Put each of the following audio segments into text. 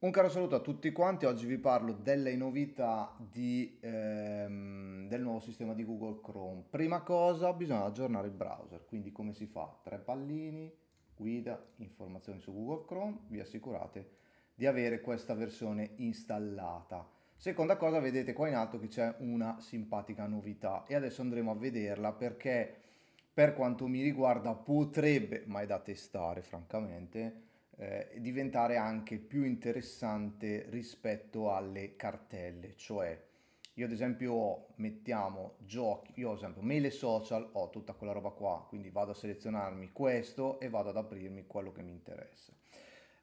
Un caro saluto a tutti quanti, oggi vi parlo delle novità di, ehm, del nuovo sistema di Google Chrome. Prima cosa bisogna aggiornare il browser, quindi come si fa? Tre pallini, guida, informazioni su Google Chrome, vi assicurate di avere questa versione installata. Seconda cosa, vedete qua in alto che c'è una simpatica novità e adesso andremo a vederla perché per quanto mi riguarda potrebbe, ma è da testare francamente, eh, diventare anche più interessante rispetto alle cartelle, cioè io ad esempio ho, mettiamo giochi, io ad esempio mele social ho tutta quella roba qua, quindi vado a selezionarmi questo e vado ad aprirmi quello che mi interessa.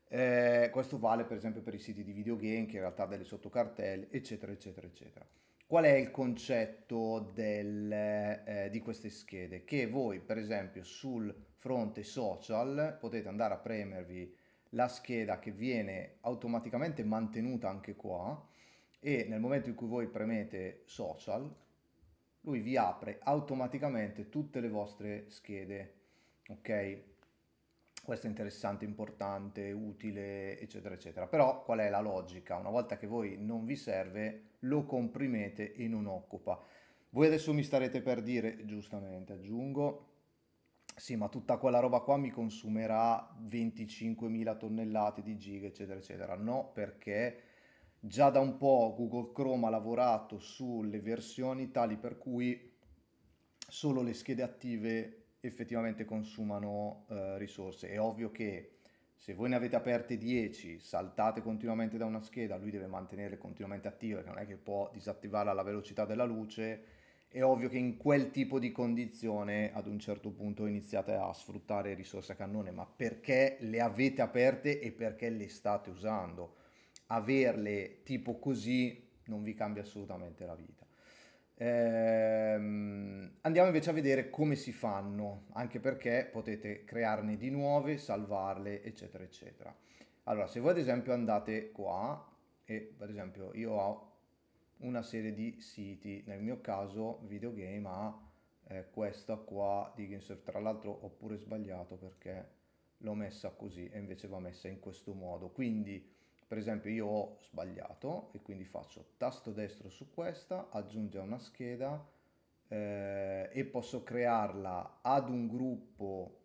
Eh, questo vale per esempio per i siti di videogame che in realtà ha delle sottocartelle, eccetera, eccetera, eccetera. Qual è il concetto del, eh, di queste schede? Che voi per esempio sul fronte social potete andare a premervi la scheda che viene automaticamente mantenuta anche qua e nel momento in cui voi premete social lui vi apre automaticamente tutte le vostre schede ok questo è interessante importante utile eccetera eccetera però qual è la logica una volta che voi non vi serve lo comprimete e non occupa voi adesso mi starete per dire giustamente aggiungo sì, ma tutta quella roba qua mi consumerà 25.000 tonnellate di giga, eccetera, eccetera. No, perché già da un po' Google Chrome ha lavorato sulle versioni tali per cui solo le schede attive effettivamente consumano eh, risorse. È ovvio che se voi ne avete aperte 10, saltate continuamente da una scheda, lui deve mantenerle continuamente attive, non è che può disattivarla alla velocità della luce è ovvio che in quel tipo di condizione ad un certo punto iniziate a sfruttare risorse a cannone, ma perché le avete aperte e perché le state usando? Averle tipo così non vi cambia assolutamente la vita. Ehm, andiamo invece a vedere come si fanno, anche perché potete crearne di nuove, salvarle, eccetera, eccetera. Allora, se voi ad esempio andate qua, e ad esempio io ho una serie di siti, nel mio caso videogame ha eh, questa qua di Gamesurf, tra l'altro ho pure sbagliato perché l'ho messa così e invece va messa in questo modo, quindi per esempio io ho sbagliato e quindi faccio tasto destro su questa, aggiunge una scheda eh, e posso crearla ad un gruppo,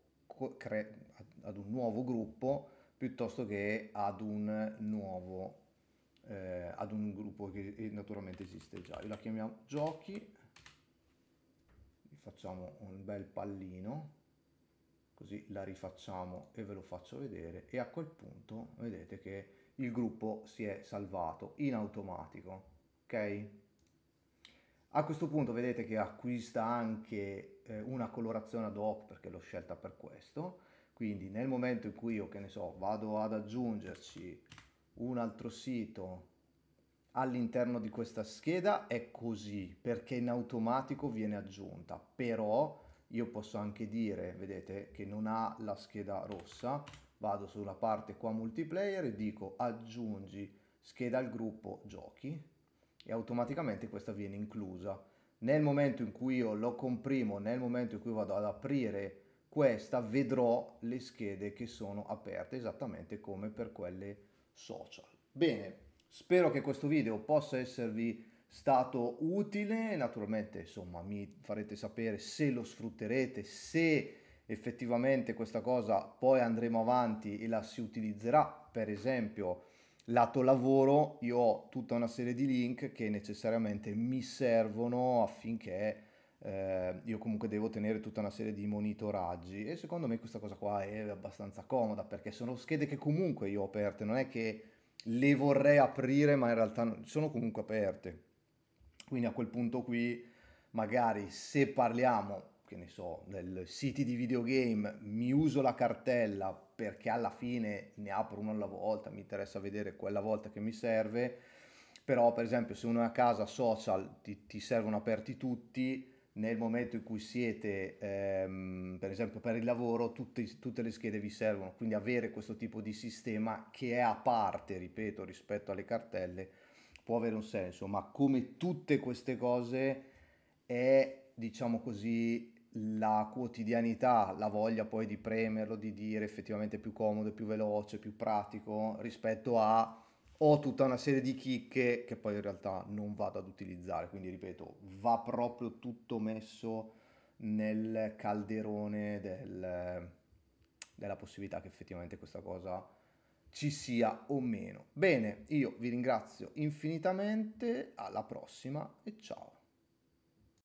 cre ad un nuovo gruppo piuttosto che ad un nuovo eh, ad un gruppo che eh, naturalmente esiste già. Io la chiamiamo giochi, facciamo un bel pallino, così la rifacciamo e ve lo faccio vedere e a quel punto vedete che il gruppo si è salvato in automatico, ok? A questo punto vedete che acquista anche eh, una colorazione ad hoc perché l'ho scelta per questo, quindi nel momento in cui io, che ne so, vado ad aggiungerci un altro sito all'interno di questa scheda è così perché in automatico viene aggiunta però io posso anche dire vedete che non ha la scheda rossa vado sulla parte qua multiplayer e dico aggiungi scheda al gruppo giochi e automaticamente questa viene inclusa nel momento in cui io lo comprimo nel momento in cui vado ad aprire questa vedrò le schede che sono aperte esattamente come per quelle social. Bene, spero che questo video possa esservi stato utile, naturalmente insomma mi farete sapere se lo sfrutterete, se effettivamente questa cosa poi andremo avanti e la si utilizzerà per esempio lato lavoro io ho tutta una serie di link che necessariamente mi servono affinché eh, io comunque devo tenere tutta una serie di monitoraggi e secondo me questa cosa qua è abbastanza comoda perché sono schede che comunque io ho aperte, non è che le vorrei aprire ma in realtà sono comunque aperte. Quindi a quel punto qui magari se parliamo, che ne so, del siti di videogame, mi uso la cartella perché alla fine ne apro una alla volta, mi interessa vedere quella volta che mi serve, però per esempio se uno è a casa social ti, ti servono aperti tutti, nel momento in cui siete, ehm, per esempio per il lavoro, tutte, tutte, le schede vi servono, quindi avere questo tipo di sistema che è a parte, ripeto, rispetto alle cartelle, può avere un senso, ma come tutte queste cose è, diciamo così, la quotidianità, la voglia poi di premerlo, di dire effettivamente più comodo, più veloce, più pratico rispetto a ho tutta una serie di chicche che poi in realtà non vado ad utilizzare, quindi ripeto, va proprio tutto messo nel calderone del, della possibilità che effettivamente questa cosa ci sia o meno. Bene, io vi ringrazio infinitamente, alla prossima e ciao!